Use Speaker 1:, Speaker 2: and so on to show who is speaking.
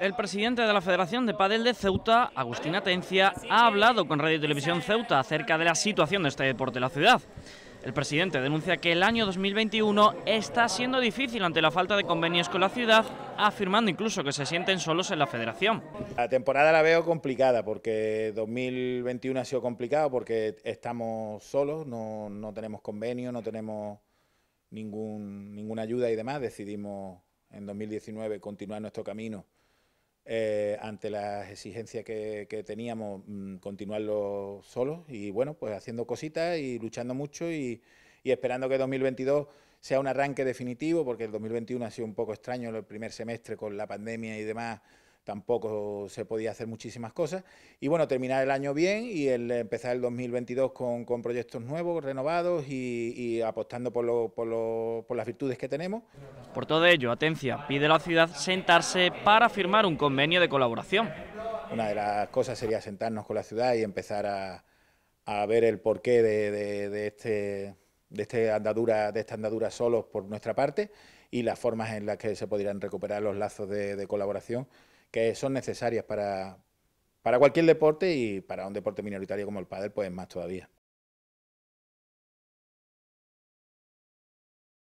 Speaker 1: El presidente de la Federación de Padel de Ceuta, Agustín Atencia, ha hablado con Radio y Televisión Ceuta acerca de la situación de este deporte en la ciudad. El presidente denuncia que el año 2021 está siendo difícil ante la falta de convenios con la ciudad, afirmando incluso que se sienten solos en la federación.
Speaker 2: La temporada la veo complicada porque 2021 ha sido complicado porque estamos solos, no, no tenemos convenio, no tenemos ninguna ayuda y demás. Decidimos en 2019 continuar nuestro camino eh, ante las exigencias que, teníamos, mm, continuarlo solos y bueno, pues haciendo cositas y luchando mucho y, esperando que 2022 sea un arranque definitivo, porque el 2021 ha sido un poco extraño, el primer semestre con la pandemia y demás tampoco se podía hacer muchísimas cosas. Y bueno, terminar el año bien y empezar el 2022 con, proyectos nuevos, renovados y, apostando por, las virtudes que tenemos.
Speaker 1: Por todo ello, Atencia pide a la ciudad sentarse para firmar un convenio de colaboración.
Speaker 2: Una de las cosas sería sentarnos con la ciudad y empezar a, ver el porqué de, de, este, este andadura, de esta andadura solos por nuestra parte y las formas en las que se podrían recuperar los lazos de colaboración que son necesarias para, para cualquier deporte y para un deporte minoritario como el pádel, pues más todavía.